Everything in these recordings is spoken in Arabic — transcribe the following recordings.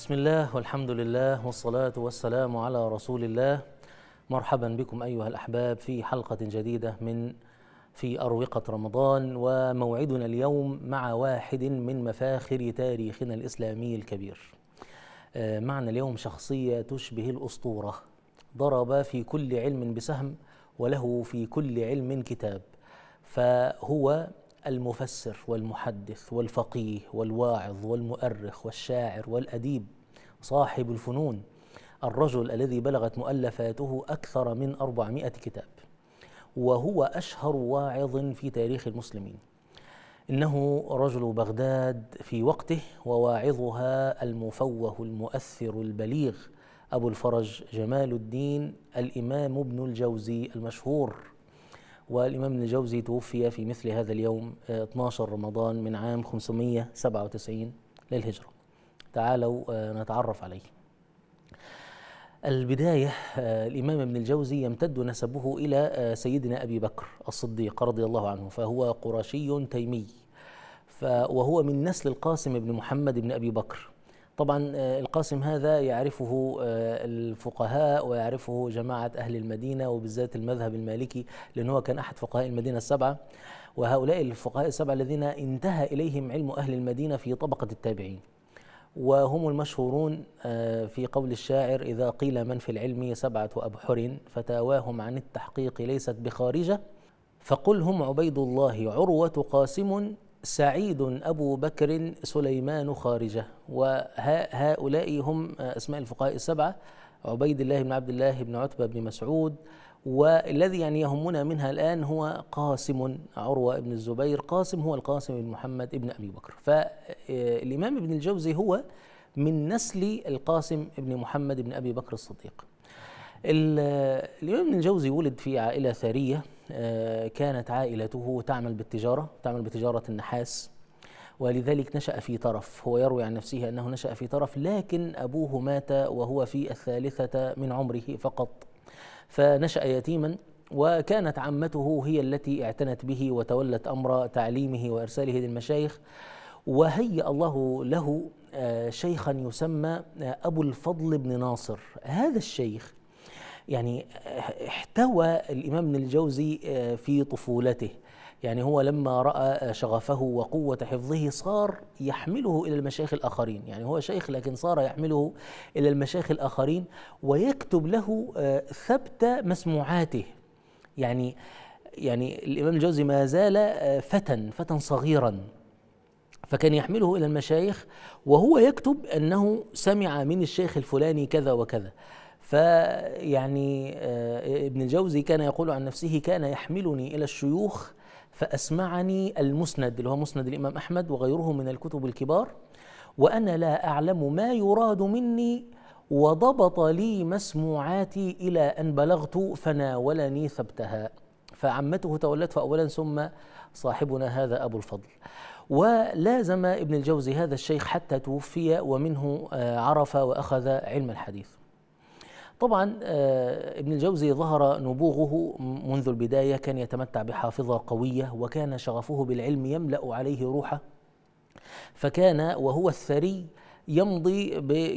بسم الله والحمد لله والصلاة والسلام على رسول الله مرحبا بكم أيها الأحباب في حلقة جديدة من في أروقة رمضان وموعدنا اليوم مع واحد من مفاخر تاريخنا الإسلامي الكبير معنا اليوم شخصية تشبه الأسطورة ضرب في كل علم بسهم وله في كل علم كتاب فهو المفسر والمحدث والفقيه والواعظ والمؤرخ والشاعر والأديب صاحب الفنون الرجل الذي بلغت مؤلفاته أكثر من 400 كتاب وهو أشهر واعظ في تاريخ المسلمين إنه رجل بغداد في وقته وواعظها المفوه المؤثر البليغ أبو الفرج جمال الدين الإمام ابن الجوزي المشهور والإمام ابن الجوزي توفي في مثل هذا اليوم 12 آه، رمضان من عام 597 للهجرة تعالوا آه، نتعرف عليه البداية آه، الإمام ابن الجوزي يمتد نسبه إلى سيدنا أبي بكر الصديق رضي الله عنه فهو قرشي تيمي وهو من نسل القاسم بن محمد بن أبي بكر طبعا آه، القاسم هذا يعرفه آه، الفقهاء ويعرفه جماعة أهل المدينة وبالذات المذهب المالكي لأن هو كان أحد فقهاء المدينة السبعة وهؤلاء الفقهاء السبعة الذين انتهى إليهم علم أهل المدينة في طبقة التابعين وهم المشهورون آه، في قول الشاعر إذا قيل من في العلم سبعة أبحر فتاواهم عن التحقيق ليست بخارجة فقل هم عبيد الله عروة قاسم سعيد أبو بكر سليمان خارجة وهؤلاء هم أسماء الفقهاء السبعة عبيد الله بن عبد الله بن عتبة بن مسعود والذي يعني يهمنا منها الآن هو قاسم عروة بن الزبير قاسم هو القاسم بن محمد بن أبي بكر فالإمام ابن الجوزي هو من نسل القاسم بن محمد بن أبي بكر الصديق الإمام ابن الجوزي ولد في عائلة ثرية آه، كانت عائلته تعمل بالتجارة تعمل بتجارة النحاس ولذلك نشأ في طرف هو يروي عن نفسه أنه نشأ في طرف لكن أبوه مات وهو في الثالثة من عمره فقط فنشأ يتيما وكانت عمته هي التي اعتنت به وتولت أمر تعليمه وإرساله للمشايخ وهيأ الله له آه، شيخا يسمى آه، أبو الفضل بن ناصر هذا الشيخ يعني احتوى الإمام ابن الجوزي آه، في طفولته يعني هو لما رأى شغفه وقوة حفظه صار يحمله إلى المشايخ الآخرين يعني هو شيخ لكن صار يحمله إلى المشايخ الآخرين ويكتب له آه، ثبت مسموعاته يعني يعني الإمام الجوزي ما زال آه، فتى فتى صغيرا فكان يحمله إلى المشايخ وهو يكتب أنه سمع من الشيخ الفلاني كذا وكذا فيعني آه، ابن الجوزي كان يقول عن نفسه كان يحملني إلى الشيوخ فأسمعني المسند اللي هو مسند الإمام أحمد وغيره من الكتب الكبار وأنا لا أعلم ما يراد مني وضبط لي مسموعاتي إلى أن بلغت فناولني ثبتها فعمته تولته أولا ثم صاحبنا هذا أبو الفضل ولازم ابن الجوزي هذا الشيخ حتى توفي ومنه آه، عرف وأخذ علم الحديث طبعا آه، ابن الجوزي ظهر نبوغه منذ البداية كان يتمتع بحافظة قوية وكان شغفه بالعلم يملأ عليه روحه فكان وهو الثري يمضي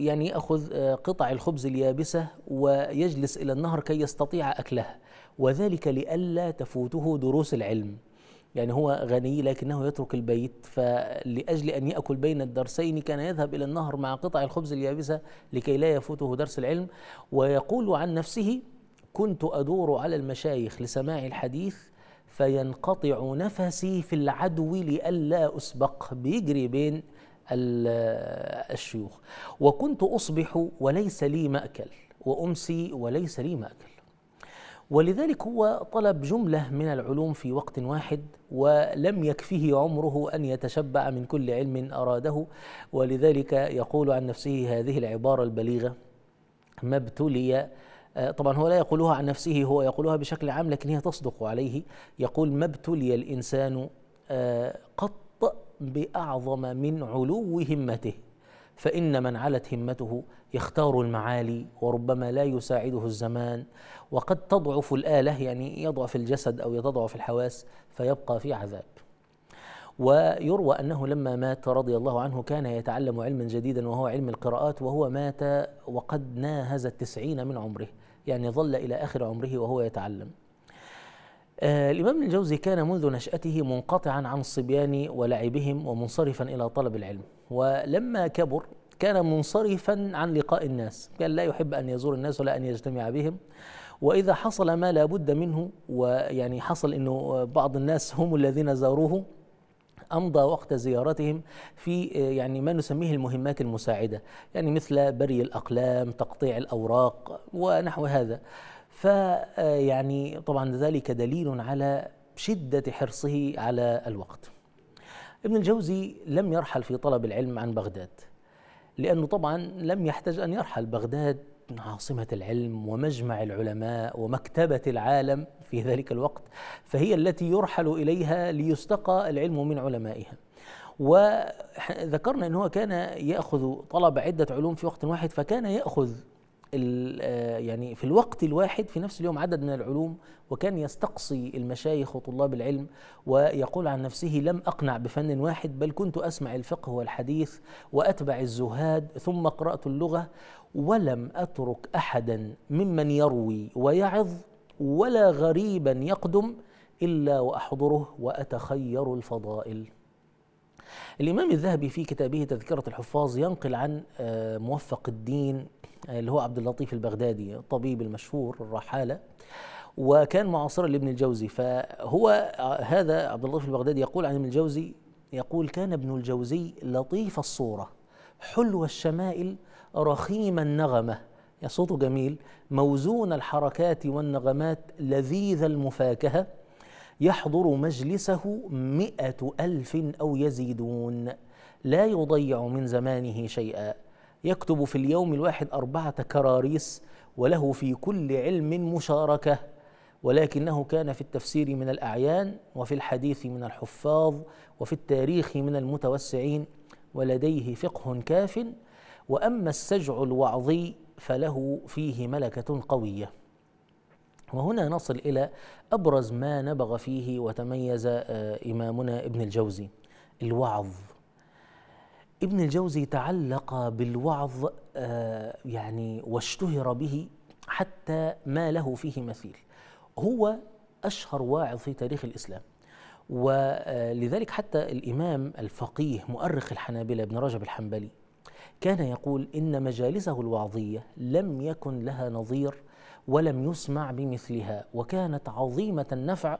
يعني يأخذ آه، قطع الخبز اليابسة ويجلس إلى النهر كي يستطيع أكلها وذلك لئلا تفوته دروس العلم يعني هو غني لكنه يترك البيت فلأجل أن يأكل بين الدرسين كان يذهب إلى النهر مع قطع الخبز اليابسة لكي لا يفوته درس العلم ويقول عن نفسه كنت أدور على المشايخ لسماع الحديث فينقطع نفسي في العدو لئلا أسبق بيجري بين الشيوخ وكنت أصبح وليس لي مأكل وأمسي وليس لي مأكل ولذلك هو طلب جملة من العلوم في وقت واحد ولم يكفه عمره أن يتشبع من كل علم أراده ولذلك يقول عن نفسه هذه العبارة البليغة ما ابتلي آه، طبعا هو لا يقولها عن نفسه هو يقولها بشكل عام لكن هي تصدق عليه يقول ما ابتلي الإنسان آه، قط بأعظم من علو همته فإن من علت همته يختار المعالي وربما لا يساعده الزمان وقد تضعف الآلة يعني يضعف الجسد أو تضعف الحواس فيبقى في عذاب ويروى أنه لما مات رضي الله عنه كان يتعلم علما جديدا وهو علم القراءات وهو مات وقد ناهز التسعين من عمره يعني ظل إلى آخر عمره وهو يتعلم آه الإمام الجوزي كان منذ نشأته منقطعا عن الصبيان ولعبهم ومنصرفا إلى طلب العلم ولما كبر كان منصرفا عن لقاء الناس كان لا يحب أن يزور الناس ولا أن يجتمع بهم وإذا حصل ما لا بد منه ويعني حصل أنه بعض الناس هم الذين زاروه أمضى وقت زيارتهم في يعني ما نسميه المهمات المساعدة يعني مثل بري الأقلام تقطيع الأوراق ونحو هذا فيعني طبعا ذلك دليل على شدة حرصه على الوقت ابن الجوزي لم يرحل في طلب العلم عن بغداد لأنه طبعا لم يحتج أن يرحل بغداد عاصمة العلم ومجمع العلماء ومكتبة العالم في ذلك الوقت فهي التي يرحل إليها ليستقى العلم من علمائها وذكرنا أنه كان يأخذ طلب عدة علوم في وقت واحد فكان يأخذ آه، يعني في الوقت الواحد في نفس اليوم عدد من العلوم وكان يستقصي المشايخ وطلاب العلم ويقول عن نفسه لم أقنع بفن واحد بل كنت أسمع الفقه والحديث وأتبع الزهاد ثم قرأت اللغة ولم أترك أحدا ممن يروي ويعظ ولا غريبا يقدم إلا وأحضره وأتخير الفضائل الإمام الذهبي في كتابه تذكرة الحفاظ ينقل عن آه، موفق الدين آه، اللي هو عبد اللطيف البغدادي الطبيب المشهور الرحالة وكان معاصرا لابن الجوزي فهو آه، هذا عبد اللطيف البغدادي يقول عن ابن الجوزي يقول كان ابن الجوزي لطيف الصورة حلو الشمائل رخيم النغمة صوته جميل موزون الحركات والنغمات لذيذ المفاكهة يحضر مجلسه مئة ألف أو يزيدون لا يضيع من زمانه شيئا يكتب في اليوم الواحد أربعة كراريس وله في كل علم مشاركة ولكنه كان في التفسير من الأعيان وفي الحديث من الحفاظ وفي التاريخ من المتوسعين ولديه فقه كاف وأما السجع الوعظي فله فيه ملكة قوية وهنا نصل إلى أبرز ما نبغ فيه وتميز آه، إمامنا ابن الجوزي الوعظ ابن الجوزي تعلق بالوعظ آه، يعني واشتهر به حتى ما له فيه مثيل هو أشهر واعظ في تاريخ الإسلام ولذلك آه، حتى الإمام الفقيه مؤرخ الحنابلة ابن رجب الحنبلي كان يقول إن مجالسه الوعظية لم يكن لها نظير ولم يسمع بمثلها وكانت عظيمة النفع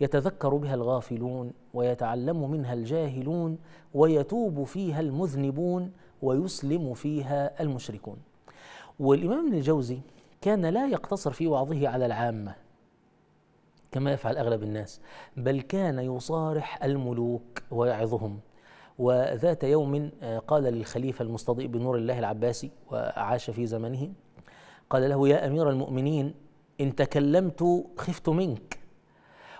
يتذكر بها الغافلون ويتعلم منها الجاهلون ويتوب فيها المذنبون ويسلم فيها المشركون والإمام ابن الجوزي كان لا يقتصر في وعظه على العامة كما يفعل أغلب الناس بل كان يصارح الملوك ويعظهم وذات يوم آه، قال للخليفة المستضيء بنور الله العباسي وعاش في زمنه قال له يا امير المؤمنين ان تكلمت خفت منك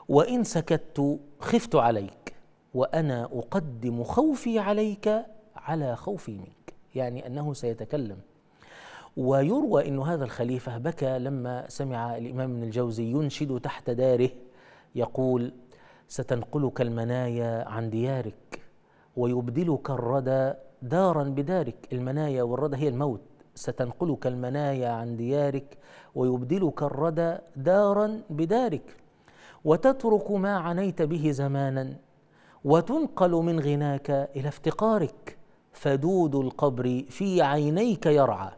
وان سكت خفت عليك وانا اقدم خوفي عليك على خوفي منك يعني انه سيتكلم ويروى ان هذا الخليفه بكى لما سمع الامام ابن الجوزي ينشد تحت داره يقول ستنقلك المنايا عن ديارك ويبدلك الردى دارا بدارك المنايا والردى هي الموت ستنقلك المنايا عن ديارك ويبدلك الردى دارا بدارك وتترك ما عنيت به زمانا وتنقل من غناك الى افتقارك فدود القبر في عينيك يرعى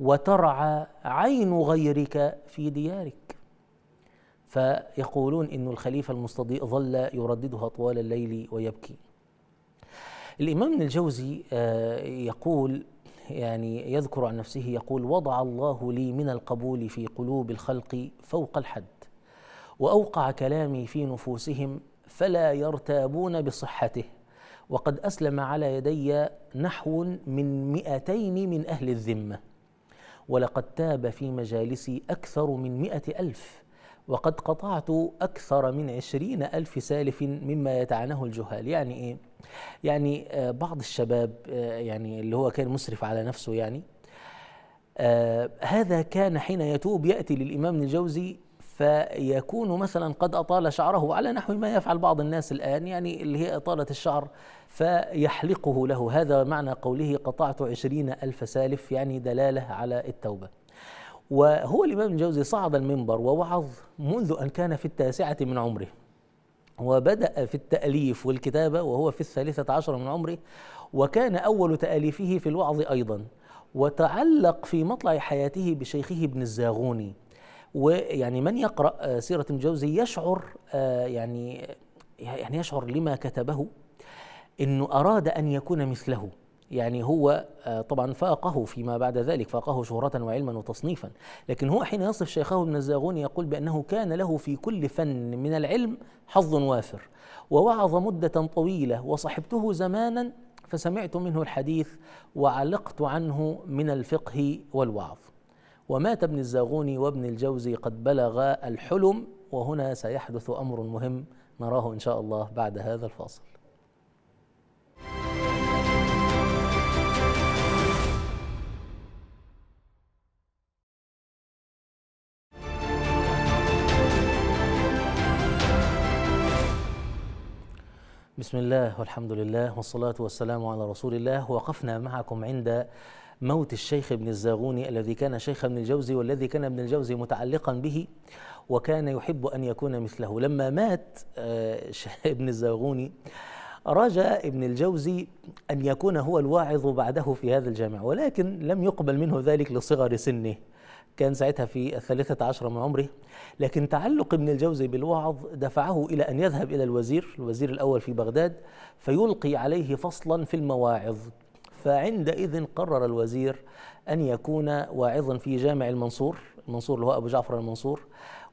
وترعى عين غيرك في ديارك فيقولون ان الخليفه المستضيء ظل يرددها طوال الليل ويبكي الامام ابن الجوزي آه، يقول يعني يذكر عن نفسه يقول وضع الله لي من القبول في قلوب الخلق فوق الحد واوقع كلامي في نفوسهم فلا يرتابون بصحته وقد أسلم على يدي نحو من مئتين من أهل الذمة ولقد تاب في مجالسي أكثر من مئة ألف وقد قطعت أكثر من عشرين ألف سالف مما يتعنه الجهال يعني إيه؟ يعني آه، بعض الشباب آه، يعني اللي هو كان مسرف على نفسه يعني آه، هذا كان حين يتوب يأتي للإمام الجوزي فيكون مثلا قد أطال شعره على نحو ما يفعل بعض الناس الآن يعني اللي هي إطالة الشعر فيحلقه له هذا معنى قوله قطعت عشرين ألف سالف يعني دلالة على التوبة وهو الإمام الجوزي صعد المنبر ووعظ منذ أن كان في التاسعة من عمره وبدأ في التأليف والكتابة وهو في الثالثة عشر من عمره وكان أول تأليفه في الوعظ أيضا وتعلق في مطلع حياته بشيخه ابن الزاغوني ويعني من يقرأ سيرة الجوزي يشعر آه، يعني يعني يشعر لما كتبه انه اراد ان يكون مثله يعني هو آه، طبعا فاقه فيما بعد ذلك فاقه شهرة وعلما وتصنيفا لكن هو حين يصف شيخه ابن الزاغون يقول بأنه كان له في كل فن من العلم حظ وافر ووعظ مدة طويلة وصحبته زمانا فسمعت منه الحديث وعلقت عنه من الفقه والوعظ ومات ابن الزاغوني وابن الجوزي قد بلغ الحلم وهنا سيحدث أمر مهم نراه إن شاء الله بعد هذا الفاصل بسم الله والحمد لله والصلاة والسلام على رسول الله وقفنا معكم عند موت الشيخ ابن الزاغوني الذي كان شيخ ابن الجوزي والذي كان ابن الجوزي متعلقا به وكان يحب أن يكون مثله لما مات ابن الزاغوني رجا ابن الجوزي أن يكون هو الواعظ بعده في هذا الجامع ولكن لم يقبل منه ذلك لصغر سنه كان ساعتها في الثالثة عشرة من عمره لكن تعلق ابن الجوزي بالوعظ دفعه إلى أن يذهب إلى الوزير الوزير الأول في بغداد فيلقي عليه فصلا في المواعظ فعندئذ قرر الوزير أن يكون واعظا في جامع المنصور المنصور اللي هو أبو جعفر المنصور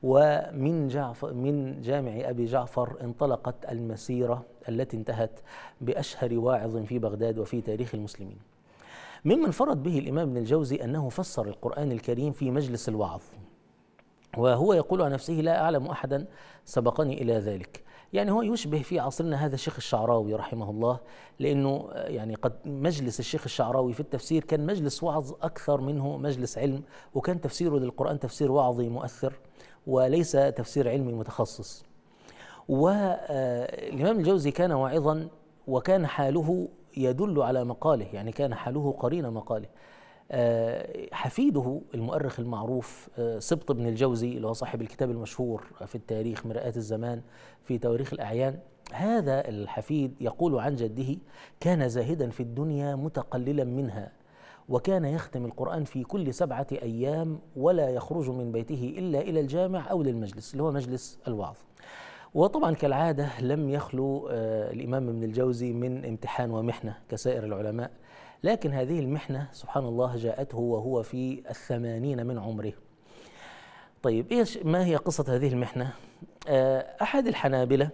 ومن جعفر من جامع أبي جعفر انطلقت المسيرة التي انتهت بأشهر واعظ في بغداد وفي تاريخ المسلمين مما انفرد به الإمام ابن الجوزي أنه فسر القرآن الكريم في مجلس الوعظ وهو يقول عن نفسه لا أعلم أحدا سبقني إلى ذلك يعني هو يشبه في عصرنا هذا الشيخ الشعراوي رحمه الله لأنه يعني قد مجلس الشيخ الشعراوي في التفسير كان مجلس وعظ أكثر منه مجلس علم وكان تفسيره للقرآن تفسير وعظي مؤثر وليس تفسير علمي متخصص والإمام آه، الجوزي كان واعظا وكان حاله يدل على مقاله يعني كان حاله قرين مقاله آه، حفيده المؤرخ المعروف آه، سبط بن الجوزي اللي هو صاحب الكتاب المشهور في التاريخ مرآة الزمان في تواريخ الأعيان هذا الحفيد يقول عن جده كان زاهدا في الدنيا متقللا منها وكان يختم القرآن في كل سبعة أيام ولا يخرج من بيته إلا إلى الجامع أو للمجلس اللي هو مجلس الوعظ وطبعا كالعادة لم يخلو آه، الإمام ابن الجوزي من امتحان ومحنة كسائر العلماء لكن هذه المحنة سبحان الله جاءته وهو في الثمانين من عمره طيب إيش ما هي قصة هذه المحنة آه، أحد الحنابلة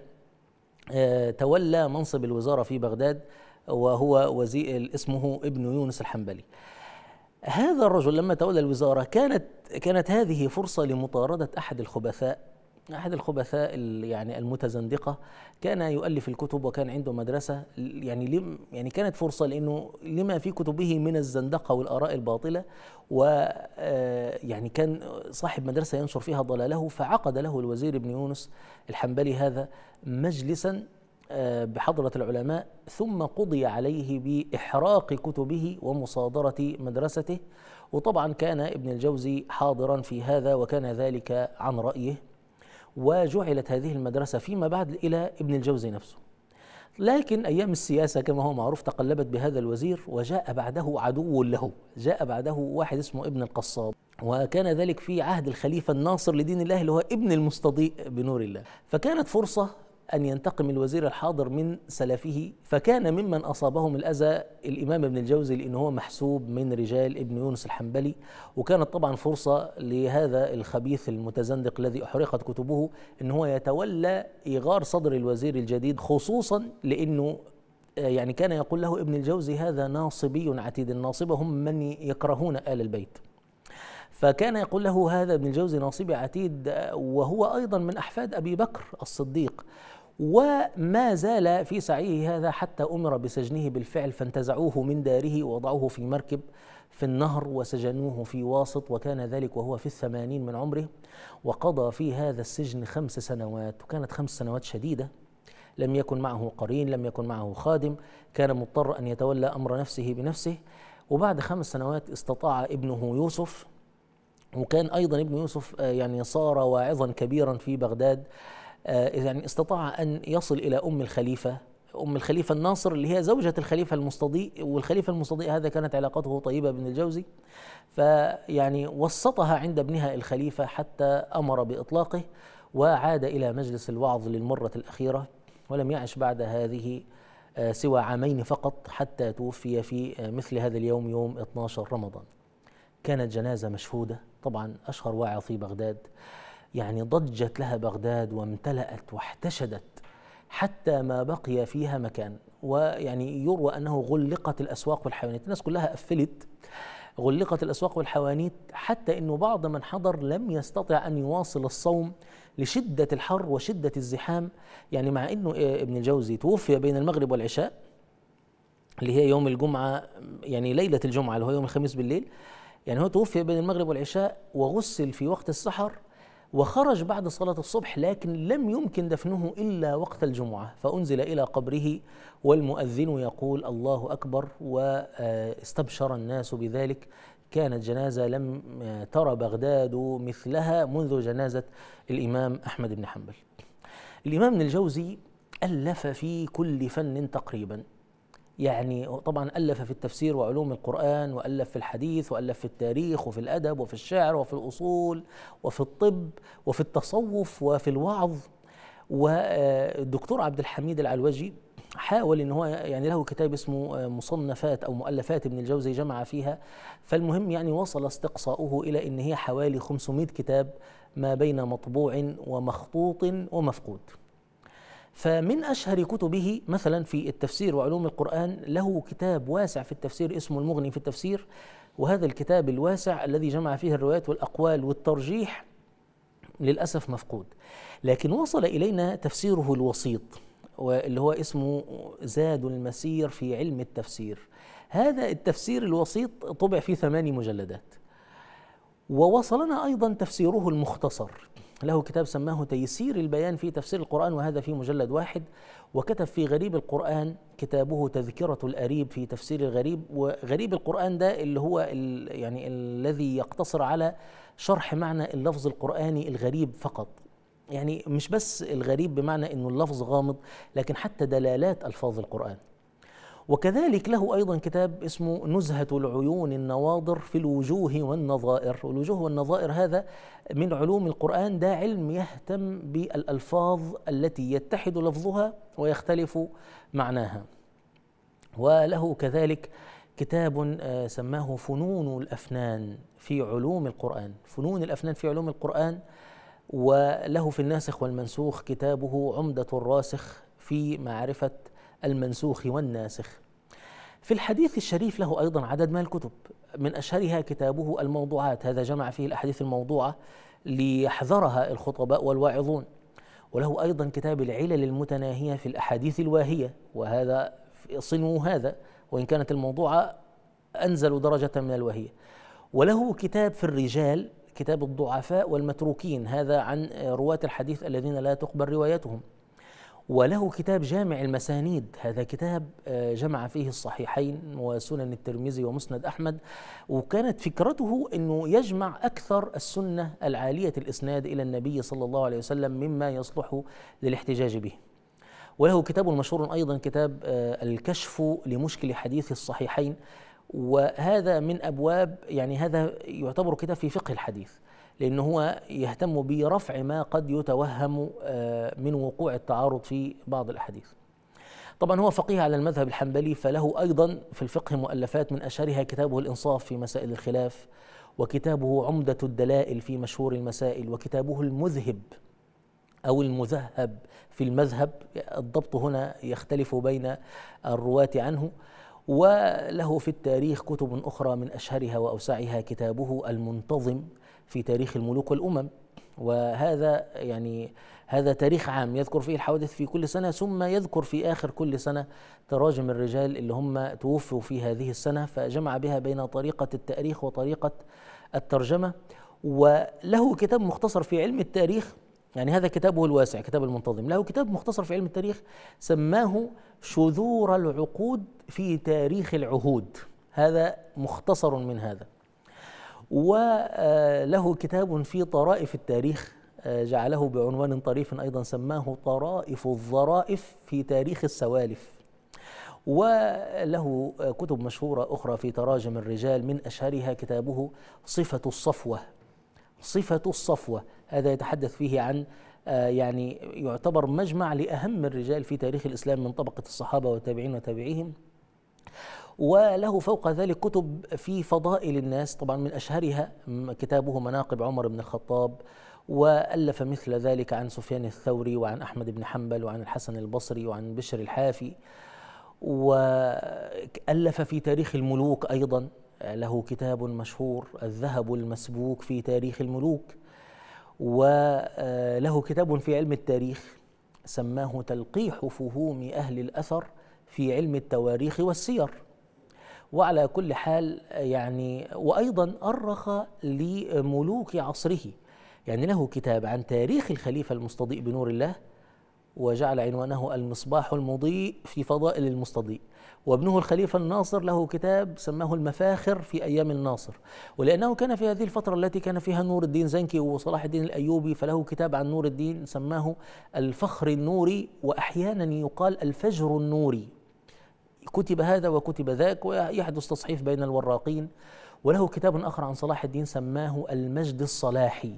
آه، تولى منصب الوزارة في بغداد وهو وزير اسمه ابن يونس الحنبلي هذا الرجل لما تولى الوزارة كانت كانت هذه فرصة لمطاردة أحد الخبثاء أحد الخبثاء يعني المتزندقة كان يؤلف الكتب وكان عنده مدرسة يعني لم يعني كانت فرصة لأنه لما في كتبه من الزندقة والآراء الباطلة و آه، يعني كان صاحب مدرسة ينشر فيها ضلاله فعقد له الوزير ابن يونس الحنبلي هذا مجلسا آه، بحضرة العلماء ثم قضي عليه بإحراق كتبه ومصادرة مدرسته وطبعا كان ابن الجوزي حاضرا في هذا وكان ذلك عن رأيه وجعلت هذه المدرسة فيما بعد إلى ابن الجوزي نفسه لكن أيام السياسة كما هو معروف تقلبت بهذا الوزير وجاء بعده عدو له جاء بعده واحد اسمه ابن القصاب وكان ذلك في عهد الخليفة الناصر لدين الله اللي هو ابن المستضيء بنور الله فكانت فرصة أن ينتقم الوزير الحاضر من سلفه فكان ممن أصابهم الأذى الإمام ابن الجوزي لأنه هو محسوب من رجال ابن يونس الحنبلي وكانت طبعا فرصة لهذا الخبيث المتزندق الذي أحرقت كتبه أن هو يتولى إيغار صدر الوزير الجديد خصوصا لأنه آه، يعني كان يقول له ابن الجوزي هذا ناصبي عتيد الناصبة هم من يكرهون آل البيت فكان يقول له هذا ابن الجوزي ناصبي عتيد آه، وهو أيضا من أحفاد أبي بكر الصديق وما زال في سعيه هذا حتى أمر بسجنه بالفعل فانتزعوه من داره ووضعوه في مركب في النهر وسجنوه في واسط وكان ذلك وهو في الثمانين من عمره وقضى في هذا السجن خمس سنوات وكانت خمس سنوات شديدة لم يكن معه قرين لم يكن معه خادم كان مضطر أن يتولى أمر نفسه بنفسه وبعد خمس سنوات استطاع ابنه يوسف وكان أيضا ابن يوسف آه، يعني صار واعظا كبيرا في بغداد يعني استطاع أن يصل إلى أم الخليفة أم الخليفة الناصر اللي هي زوجة الخليفة المستضيء والخليفة المستضيء هذا كانت علاقته طيبة بن الجوزي فيعني وسطها عند ابنها الخليفة حتى أمر بإطلاقه وعاد إلى مجلس الوعظ للمرة الأخيرة ولم يعش بعد هذه آه، سوى عامين فقط حتى توفي في آه، مثل هذا اليوم يوم 12 رمضان كانت جنازة مشهودة طبعا أشهر واعظ في بغداد يعني ضجت لها بغداد وامتلأت واحتشدت حتى ما بقي فيها مكان ويعني يروى أنه غلقت الأسواق والحيوانات الناس كلها قفلت غلقت الأسواق والحوانيت حتى أنه بعض من حضر لم يستطع أن يواصل الصوم لشدة الحر وشدة الزحام يعني مع أنه ابن الجوزي توفي بين المغرب والعشاء اللي هي يوم الجمعة يعني ليلة الجمعة اللي هو يوم الخميس بالليل يعني هو توفي بين المغرب والعشاء وغسل في وقت السحر وخرج بعد صلاة الصبح لكن لم يمكن دفنه إلا وقت الجمعة فأنزل إلى قبره والمؤذن يقول الله أكبر واستبشر الناس بذلك كانت جنازة لم ترى بغداد مثلها منذ جنازة الإمام أحمد بن حنبل الإمام ابن الجوزي ألف في كل فن تقريبا يعني طبعا ألف في التفسير وعلوم القرآن وألف في الحديث وألف في التاريخ وفي الأدب وفي الشعر وفي الأصول وفي الطب وفي التصوف وفي الوعظ والدكتور آه، عبد الحميد العلوجي حاول ان هو يعني له كتاب اسمه آه، مصنفات او مؤلفات ابن الجوزي جمع فيها فالمهم يعني وصل استقصاؤه الى ان هي حوالي 500 كتاب ما بين مطبوع ومخطوط ومفقود فمن أشهر كتبه مثلا في التفسير وعلوم القرآن له كتاب واسع في التفسير اسمه المغني في التفسير وهذا الكتاب الواسع الذي جمع فيه الروايات والأقوال والترجيح للأسف مفقود لكن وصل إلينا تفسيره الوسيط واللي هو اسمه زاد المسير في علم التفسير هذا التفسير الوسيط طبع فيه ثماني مجلدات ووصلنا أيضا تفسيره المختصر له كتاب سماه تيسير البيان في تفسير القرآن وهذا في مجلد واحد وكتب في غريب القرآن كتابه تذكرة الأريب في تفسير الغريب وغريب القرآن ده اللي هو ال يعني الذي يقتصر على شرح معنى اللفظ القرآني الغريب فقط يعني مش بس الغريب بمعنى انه اللفظ غامض لكن حتى دلالات الفاظ القرآن وكذلك له أيضا كتاب اسمه نزهة العيون النواضر في الوجوه والنظائر والوجوه والنظائر هذا من علوم القرآن ده علم يهتم بالألفاظ التي يتحد لفظها ويختلف معناها وله كذلك كتاب آه، سماه فنون الأفنان في علوم القرآن فنون الأفنان في علوم القرآن وله في الناسخ والمنسوخ كتابه عمدة الراسخ في معرفة المنسوخ والناسخ في الحديث الشريف له أيضا عدد من الكتب من أشهرها كتابه الموضوعات هذا جمع فيه الأحاديث الموضوعة ليحذرها الخطباء والواعظون وله أيضا كتاب العلل المتناهية في الأحاديث الواهية وهذا صنو هذا وإن كانت الموضوعة أنزل درجة من الواهية وله كتاب في الرجال كتاب الضعفاء والمتروكين هذا عن رواة الحديث الذين لا تقبل روايتهم وله كتاب جامع المسانيد هذا كتاب آه، جمع فيه الصحيحين وسنن الترمذي ومسند أحمد وكانت فكرته أنه يجمع أكثر السنة العالية الإسناد إلى النبي صلى الله عليه وسلم مما يصلح للاحتجاج به وله كتاب مشهور أيضا كتاب آه، الكشف لمشكل حديث الصحيحين وهذا من أبواب يعني هذا يعتبر كتاب في فقه الحديث لأن هو يهتم برفع ما قد يتوهم آه، من وقوع التعارض في بعض الأحاديث طبعا هو فقيه على المذهب الحنبلي فله أيضا في الفقه مؤلفات من أشهرها كتابه الإنصاف في مسائل الخلاف وكتابه عمدة الدلائل في مشهور المسائل وكتابه المذهب أو المذهب في المذهب الضبط هنا يختلف بين الرواة عنه وله في التاريخ كتب أخرى من أشهرها وأوسعها كتابه المنتظم في تاريخ الملوك والأمم وهذا يعني هذا تاريخ عام يذكر فيه الحوادث في كل سنة ثم يذكر في آخر كل سنة تراجم الرجال اللي هم توفوا في هذه السنة فجمع بها بين طريقة التأريخ وطريقة الترجمة وله كتاب مختصر في علم التاريخ يعني هذا كتابه الواسع كتاب المنتظم له كتاب مختصر في علم التاريخ سماه شذور العقود في تاريخ العهود هذا مختصر من هذا وله كتاب في طرائف التاريخ آه، جعله بعنوان طريف أيضا سماه طرائف الظرائف في تاريخ السوالف وله آه، كتب مشهورة أخرى في تراجم الرجال من أشهرها كتابه صفة الصفوة صفة الصفوة هذا يتحدث فيه عن آه، يعني يعتبر مجمع لأهم الرجال في تاريخ الإسلام من طبقة الصحابة والتابعين وتابعيهم وله فوق ذلك كتب في فضائل الناس طبعا من أشهرها كتابه مناقب عمر بن الخطاب وألف مثل ذلك عن سفيان الثوري وعن أحمد بن حنبل وعن الحسن البصري وعن بشر الحافي وألف في تاريخ الملوك أيضا له كتاب مشهور الذهب المسبوك في تاريخ الملوك وله كتاب في علم التاريخ سماه تلقيح فهوم أهل الأثر في علم التواريخ والسير وعلى كل حال يعني وأيضا أرخ لملوك عصره يعني له كتاب عن تاريخ الخليفة المستضيء بنور الله وجعل عنوانه المصباح المضيء في فضائل المستضيء وابنه الخليفة الناصر له كتاب سماه المفاخر في أيام الناصر ولأنه كان في هذه الفترة التي كان فيها نور الدين زنكي وصلاح الدين الأيوبي فله كتاب عن نور الدين سماه الفخر النوري وأحيانا يقال الفجر النوري كتب هذا وكتب ذاك ويحدث تصحيف بين الوراقين وله كتاب آخر عن صلاح الدين سماه المجد الصلاحي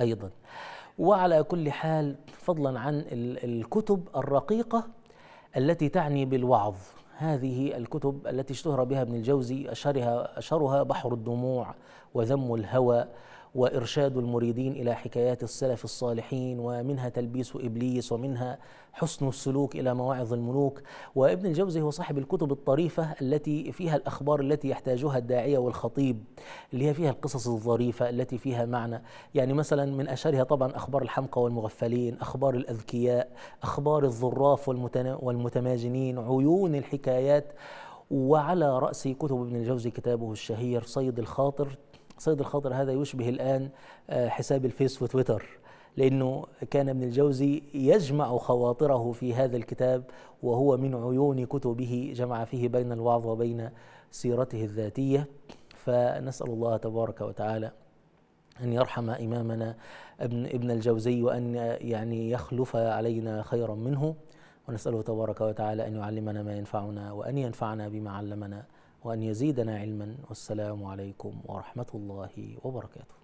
أيضا وعلى كل حال فضلا عن الكتب الرقيقة التي تعني بالوعظ هذه الكتب التي اشتهر بها ابن الجوزي أشهرها, أشهرها بحر الدموع وذم الهوى وارشاد المريدين الى حكايات السلف الصالحين ومنها تلبيس ابليس ومنها حسن السلوك الى مواعظ الملوك وابن الجوزي هو صاحب الكتب الطريفه التي فيها الاخبار التي يحتاجها الداعيه والخطيب اللي هي فيها القصص الظريفه التي فيها معنى يعني مثلا من اشهرها طبعا اخبار الحمقى والمغفلين اخبار الاذكياء اخبار الظراف والمتماجنين عيون الحكايات وعلى رأس كتب ابن الجوزي كتابه الشهير صيد الخاطر صيد الخاطر هذا يشبه الآن آه، حساب الفيس وتويتر لأنه كان ابن الجوزي يجمع خواطره في هذا الكتاب وهو من عيون كتبه جمع فيه بين الوعظ وبين سيرته الذاتية فنسأل الله تبارك وتعالى أن يرحم إمامنا ابن ابن الجوزي وأن يعني يخلف علينا خيرا منه ونسأله تبارك وتعالى أن يعلمنا ما ينفعنا وأن ينفعنا بما علمنا وأن يزيدنا علما والسلام عليكم ورحمة الله وبركاته